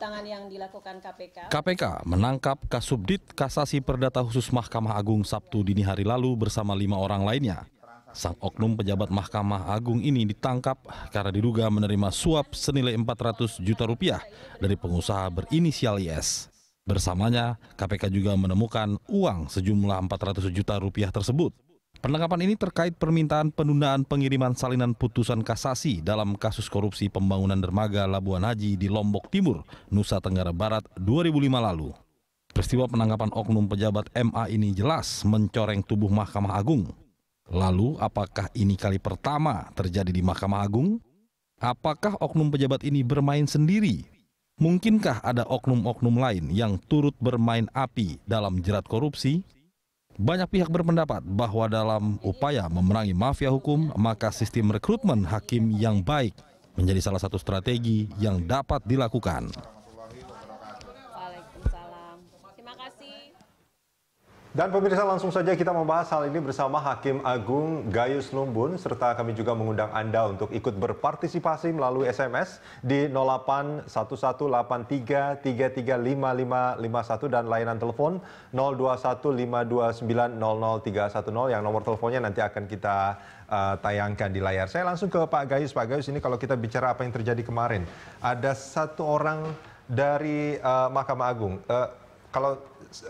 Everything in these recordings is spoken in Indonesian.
tangan yang dilakukan KPK. KPK menangkap Kasubdit Kasasi Perdata Khusus Mahkamah Agung Sabtu dini hari lalu bersama lima orang lainnya. Sang oknum pejabat Mahkamah Agung ini ditangkap karena diduga menerima suap senilai 400 juta rupiah dari pengusaha berinisial IS. Bersamanya, KPK juga menemukan uang sejumlah 400 juta rupiah tersebut Penangkapan ini terkait permintaan penundaan pengiriman salinan putusan kasasi dalam kasus korupsi pembangunan dermaga Labuan Haji di Lombok Timur, Nusa Tenggara Barat 2005 lalu. Peristiwa penangkapan oknum pejabat MA ini jelas mencoreng tubuh Mahkamah Agung. Lalu, apakah ini kali pertama terjadi di Mahkamah Agung? Apakah oknum pejabat ini bermain sendiri? Mungkinkah ada oknum-oknum lain yang turut bermain api dalam jerat korupsi? Banyak pihak berpendapat bahwa dalam upaya memerangi mafia hukum, maka sistem rekrutmen hakim yang baik menjadi salah satu strategi yang dapat dilakukan. Dan pemirsa langsung saja kita membahas hal ini bersama Hakim Agung Gayus Lumbun serta kami juga mengundang Anda untuk ikut berpartisipasi melalui SMS di 081183335551 dan layanan telepon 02152900310 yang nomor teleponnya nanti akan kita uh, tayangkan di layar. Saya langsung ke Pak Gayus. Pak Gayus ini kalau kita bicara apa yang terjadi kemarin, ada satu orang dari uh, Mahkamah Agung uh, kalau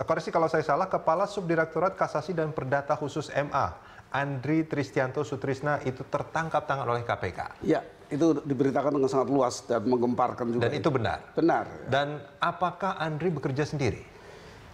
koreksi kalau saya salah kepala subdirektorat kasasi dan perdata khusus MA Andri Tristianto Sutrisna itu tertangkap tangan oleh KPK. Ya, itu diberitakan dengan sangat luas dan menggemparkan juga. Dan itu benar. Benar. Ya. Dan apakah Andri bekerja sendiri?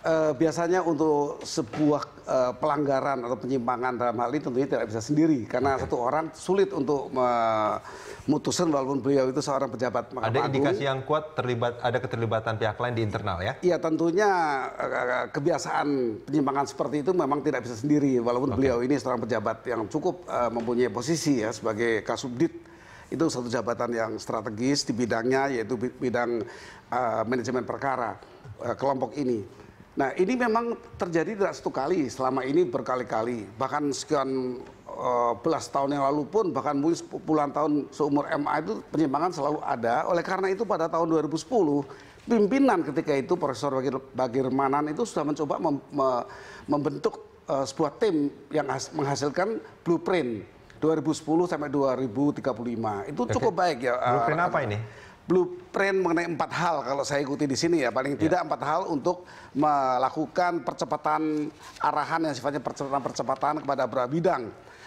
uh, biasanya untuk sebuah uh, pelanggaran atau penyimpangan dalam hal ini tentunya tidak bisa sendiri karena okay. satu orang sulit untuk memutuskan walaupun beliau itu seorang pejabat Mahkamah Ada indikasi yang kuat terlibat ada keterlibatan pihak lain di internal ya? Iya tentunya uh, kebiasaan penyimpangan seperti itu memang tidak bisa sendiri walaupun okay. beliau ini seorang pejabat yang cukup uh, mempunyai posisi ya sebagai kasubdit itu satu jabatan yang strategis di bidangnya yaitu bidang uh, manajemen perkara uh, kelompok ini. Nah ini memang terjadi tidak satu kali, selama ini berkali-kali, bahkan sekian uh, belas tahun yang lalu pun, bahkan mungkin puluhan tahun seumur MA itu penyimpangan selalu ada. Oleh karena itu pada tahun 2010 pimpinan ketika itu Profesor Bagir, Bagirmanan itu sudah mencoba mem, me, membentuk uh, sebuah tim yang menghasilkan blueprint 2010 sampai 2035. Itu cukup Oke. baik ya. Eh, blueprint uh, apa ini? blueprint mengenai empat hal kalau saya ikuti di sini ya paling ya. tidak empat hal untuk melakukan percepatan arahan yang sifatnya percepatan-percepatan kepada beberapa bidang.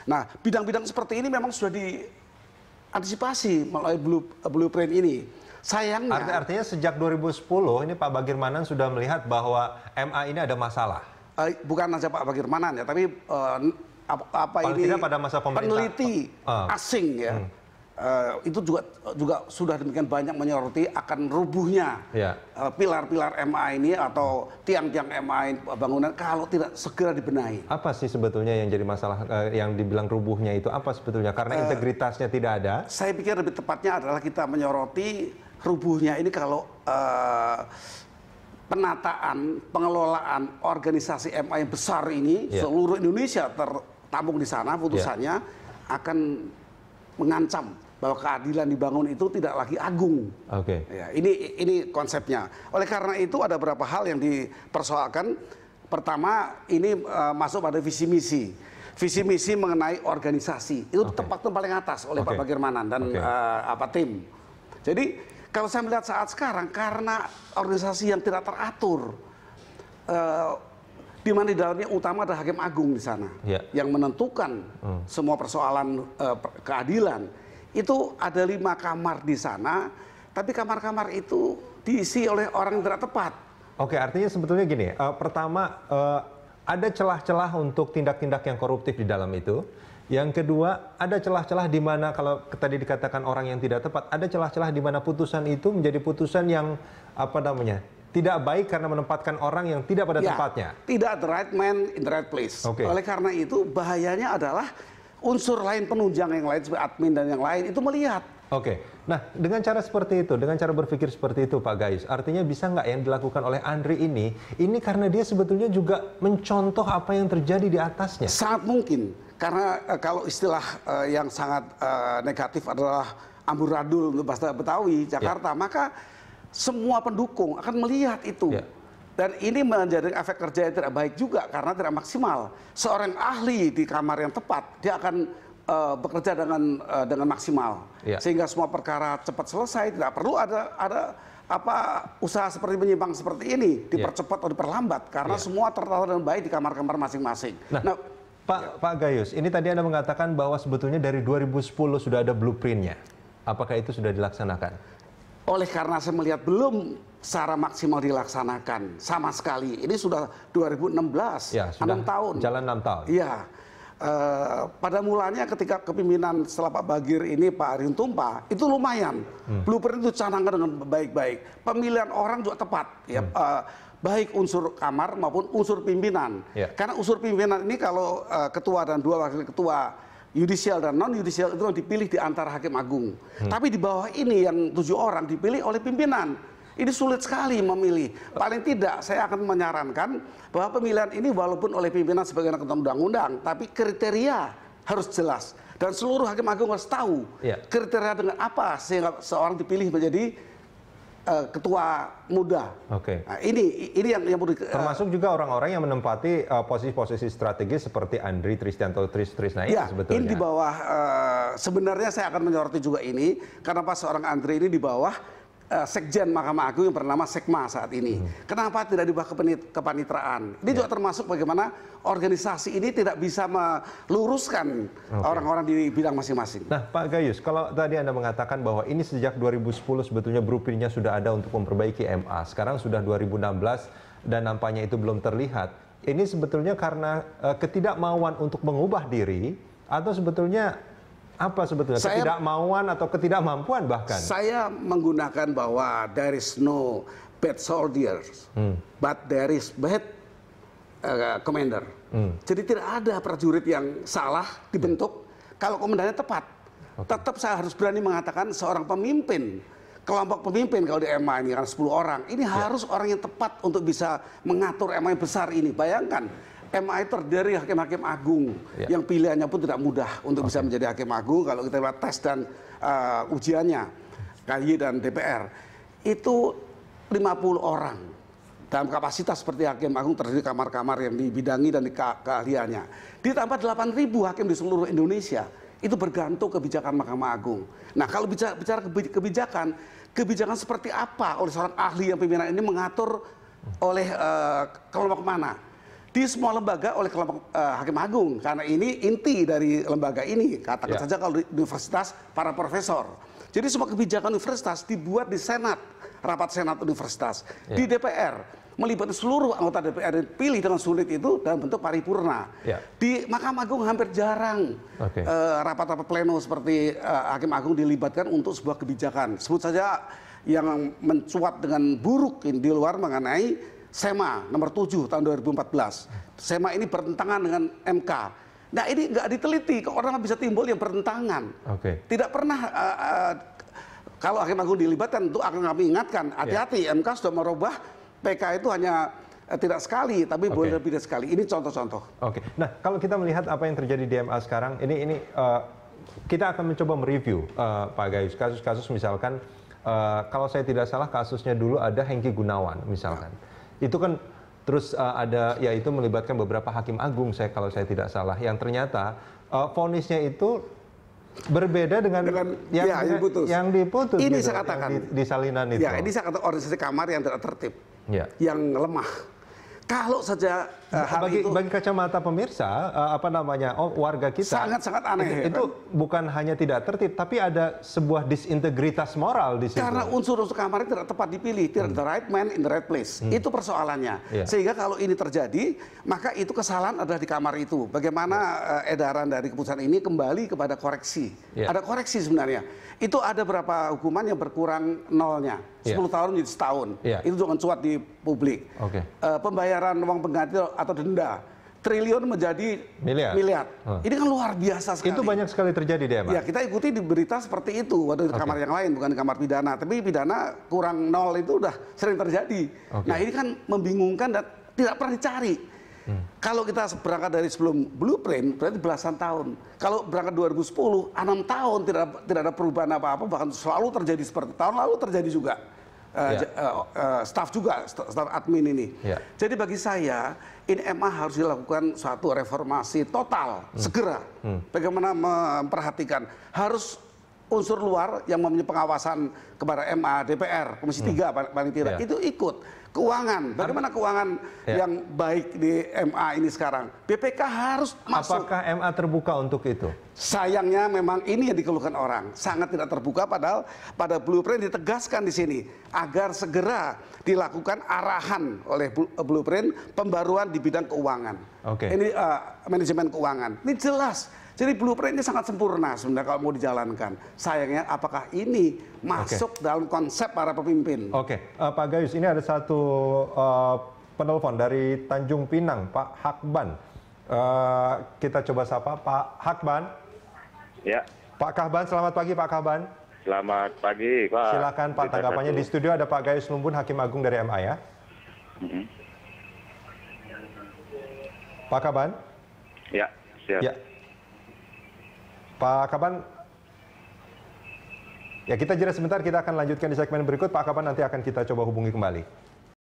Nah, bidang-bidang seperti ini memang sudah diantisipasi melalui blueprint ini. Sayangnya Art artinya sejak 2010 ini Pak Bagirmanan sudah melihat bahwa MA ini ada masalah. Eh, bukan saja Pak Bagirmanan ya, tapi eh, apa, apa ini pada masa pemerintah peneliti uh, asing ya. Hmm Uh, itu juga juga sudah demikian banyak menyoroti akan rubuhnya iya. eh, pilar-pilar yeah. uh, MA ini atau tiang-tiang MA bangunan kalau tidak segera dibenahi. Apa sih sebetulnya yang jadi masalah uh, yang dibilang rubuhnya itu apa sebetulnya karena uh, integritasnya tidak ada? Saya pikir lebih tepatnya adalah kita menyoroti rubuhnya ini kalau uh, penataan, pengelolaan organisasi MA yang besar ini yeah. seluruh Indonesia tertampung di sana iya. putusannya yeah. akan mengancam bahwa keadilan dibangun itu tidak lagi agung. Oke. Okay. Ya, ini ini konsepnya. Oleh karena itu ada beberapa hal yang dipersoalkan. Pertama, ini uh, masuk pada visi misi. Visi misi mengenai organisasi itu okay. tempat yang paling atas oleh okay. Pak Bagirmanan dan okay. uh, eh, apa tim. Jadi kalau saya melihat saat sekarang karena organisasi yang tidak teratur uh, di mana di dalamnya utama ada hakim agung di sana yeah. yang menentukan mm. semua persoalan uh, keadilan itu ada lima kamar di sana, tapi kamar-kamar itu diisi oleh orang yang tidak tepat. Oke, artinya sebetulnya gini, uh, pertama uh, ada celah-celah untuk tindak-tindak yang koruptif di dalam itu. Yang kedua, ada celah-celah di mana kalau tadi dikatakan orang yang tidak tepat, ada celah-celah di mana putusan itu menjadi putusan yang apa namanya? tidak baik karena menempatkan orang yang tidak pada ya, tempatnya. Tidak the right man in the right place. Okay. Oleh karena itu bahayanya adalah unsur lain penunjang yang lain seperti admin dan yang lain itu melihat. Oke, nah dengan cara seperti itu, dengan cara berpikir seperti itu Pak guys, artinya bisa nggak yang dilakukan oleh Andri ini, ini karena dia sebetulnya juga mencontoh apa yang terjadi di atasnya? Sangat mungkin, karena e, kalau istilah e, yang sangat e, negatif adalah amburadul untuk bahasa Betawi, ya. Jakarta, yeah. maka semua pendukung akan melihat itu. Yeah. Dan ini menjadi efek kerja yang tidak baik juga karena tidak maksimal. Seorang ahli di kamar yang tepat, dia akan uh, bekerja dengan uh, dengan maksimal. Ya. Sehingga semua perkara cepat selesai, tidak perlu ada ada apa usaha seperti menyimpang seperti ini iya. dipercepat ya. atau diperlambat karena ya. semua tertata dengan baik di kamar-kamar masing-masing. Nah, nah Pak ya. Pak Gayus, ini tadi Anda mengatakan bahwa sebetulnya dari 2010 sudah ada blueprintnya. Apakah itu sudah dilaksanakan? Oleh karena saya melihat belum secara maksimal dilaksanakan sama sekali. Ini sudah 2016, ya, sudah 6 tahun. Jalan 6 tahun. Iya. Uh, pada mulanya ketika kepimpinan setelah Pak Bagir ini Pak Arin Tumpah itu lumayan hmm. blueprint itu canangkan dengan baik-baik pemilihan orang juga tepat ya uh, baik unsur kamar maupun unsur pimpinan yeah. karena unsur pimpinan ini kalau uh, ketua dan dua wakil ketua yudisial dan non yudisial itu dipilih di antara hakim agung. Hmm. Tapi di bawah ini yang tujuh orang dipilih oleh pimpinan. Ini sulit sekali memilih. Paling tidak saya akan menyarankan bahwa pemilihan ini walaupun oleh pimpinan sebagai anak undang-undang, tapi kriteria harus jelas dan seluruh hakim agung harus tahu ya. kriteria dengan apa sehingga seorang dipilih menjadi uh, ketua muda. Oke. Okay. Nah, ini ini yang yang perlu uh, termasuk juga orang-orang yang menempati e, posisi-posisi uh, strategis seperti Andri Tristianto Tris Trisna ini ya, sebetulnya. Ini di bawah uh, sebenarnya saya akan menyoroti juga ini karena pas seorang Andri ini di bawah uh, sekjen Mahkamah Agung yang bernama Sekma saat ini. Hmm. Kenapa tidak dibawa ke kepanitraan? Ini yeah. juga ya. termasuk bagaimana organisasi ini tidak bisa meluruskan orang-orang okay. di bidang masing-masing. Nah, Pak Gayus, kalau tadi Anda mengatakan bahwa ini sejak 2010 sebetulnya blueprintnya sudah ada untuk memperbaiki MA. Sekarang sudah 2016 dan nampaknya itu belum terlihat. Ini sebetulnya karena uh, ketidakmauan untuk mengubah diri atau sebetulnya apa sebetulnya? Saya, Ketidakmauan atau ketidakmampuan bahkan? Saya menggunakan bahwa there is no bad soldiers, hmm. but there is bad uh, commander. Hmm. Jadi tidak ada prajurit yang salah dibentuk hmm. kalau komandannya tepat. Okay. Tetap saya harus berani mengatakan seorang pemimpin kelompok pemimpin kalau di MA ini kan 10 orang. Ini yeah. harus orang yang tepat untuk bisa mengatur MA yang besar ini. Bayangkan MA terdiri hakim-hakim agung ya. yang pilihannya pun tidak mudah untuk okay. bisa menjadi hakim agung kalau kita lihat tes dan uh, ujiannya KY dan DPR itu 50 orang dalam kapasitas seperti hakim agung terdiri kamar-kamar yang dibidangi dan di keahliannya ditambah 8.000 hakim di seluruh Indonesia itu bergantung kebijakan Mahkamah Agung. Nah, kalau bicara, bicara kebijakan, kebijakan seperti apa oleh seorang ahli yang pimpinan ini mengatur oleh uh, eh, kelompok mana? di semua lembaga oleh kelompok uh, hakim agung karena ini inti dari lembaga ini katakan ya. saja kalau di universitas para profesor jadi semua kebijakan universitas dibuat di senat rapat senat universitas ya. di DPR melibatkan seluruh anggota DPR pilih dengan sulit itu dalam bentuk paripurna. Ya. Di Mahkamah Agung hampir jarang eh, rapat-rapat okay. uh, pleno seperti uh, Hakim Agung dilibatkan untuk sebuah kebijakan. Sebut saja yang mencuat dengan buruk di luar mengenai SEMA nomor 7 tahun 2014. SEMA ini bertentangan dengan MK. Nah ini nggak diteliti, kok orang bisa timbul yang bertentangan. Okay. Tidak pernah uh, uh, kalau hakim agung dilibatkan itu akan kami ingatkan ya. hati-hati yeah. MK sudah merubah PK itu hanya eh, tidak sekali tapi okay. boleh lebih dari sekali. Ini contoh-contoh. Oke. Okay. Nah, kalau kita melihat apa yang terjadi di MA sekarang, ini ini uh, kita akan mencoba mereview uh, Pak Gayus kasus-kasus misalkan uh, kalau saya tidak salah kasusnya dulu ada Hengki Gunawan misalkan. Nah itu kan terus uh, ada ya itu melibatkan beberapa hakim agung saya kalau saya tidak salah yang ternyata vonisnya eh, uh, itu berbeda dengan, dengan yang, ya, yang diputus. Yang diputus ini gitu, saya katakan di, di salinan ya, itu. Ya, ini saya katakan organisasi kamar yang tidak tertib. Ya. Yang lemah. Kalau saja Eh, bagi, itu bagi kacamata pemirsa uh, apa namanya oh warga kita sangat sangat aneh itu, ya itu kan? bukan hanya tidak tertib tapi ada sebuah disintegritas moral di sini. karena unsur-unsur kamar tidak tepat dipilih tidak hmm. the right man in the right place hmm. itu persoalannya yeah. sehingga kalau ini terjadi maka itu kesalahan adalah di kamar itu bagaimana yeah. Iya. uh, edaran dari keputusan ini kembali kepada koreksi yeah. ada koreksi sebenarnya itu ada berapa hukuman yang berkurang nolnya 10 iya. yeah. tahun jadi setahun yeah. itu jangan cuat di publik okay. uh, eh, pembayaran uang pengganti atau denda triliun menjadi miliar. miliar. Hmm. Ini kan luar biasa sekali. Itu banyak sekali terjadi di Ya, kita ikuti di berita seperti itu waktu di okay. kamar yang lain, bukan di kamar pidana. Tapi pidana kurang nol itu udah sering terjadi. Okay. Nah, ini kan membingungkan dan tidak pernah dicari. Hmm. Kalau kita berangkat dari sebelum blueprint berarti belasan tahun. Kalau berangkat 2010, enam tahun tidak tidak ada perubahan apa-apa bahkan selalu terjadi seperti tahun lalu terjadi juga yeah. Ya. Eh, eh, staff juga, staff admin ini. Yeah. Jadi bagi saya, ini MA harus dilakukan suatu reformasi total, hmm. segera. Hmm. Bagaimana memperhatikan, harus unsur luar yang mempunyai pengawasan kepada MA, DPR, Komisi hmm. 3 paling tidak, ya. itu ikut keuangan. Bagaimana keuangan ya. yang baik di MA ini sekarang? BPK harus masuk. Apakah MA terbuka untuk itu? Sayangnya memang ini yang dikeluhkan orang. Sangat tidak terbuka padahal pada blueprint ditegaskan di sini agar segera dilakukan arahan oleh blueprint pembaruan di bidang keuangan. Oke. Okay. Ini uh, manajemen keuangan. Ini jelas jadi blueprint ini sangat sempurna sebenarnya kalau mau dijalankan. Sayangnya apakah ini masuk okay. dalam konsep para pemimpin? Oke, okay. uh, eh, Pak Gayus, ini ada satu uh, penelpon dari Tanjung Pinang, Pak Hakban. Uh, kita coba sapa Pak Hakban. Ya. Pak Kahban, selamat pagi Pak Kahban. Selamat pagi Pak. Silakan Pak tanggapannya di studio ada Pak Gayus Lumbun, Hakim Agung dari MA ya. hmm Pak Kahban. Ya, siap. Ya. Pak Kahban, ya kita jeda sebentar, kita akan lanjutkan di segmen berikut. Pak Kahban nanti akan kita coba hubungi kembali.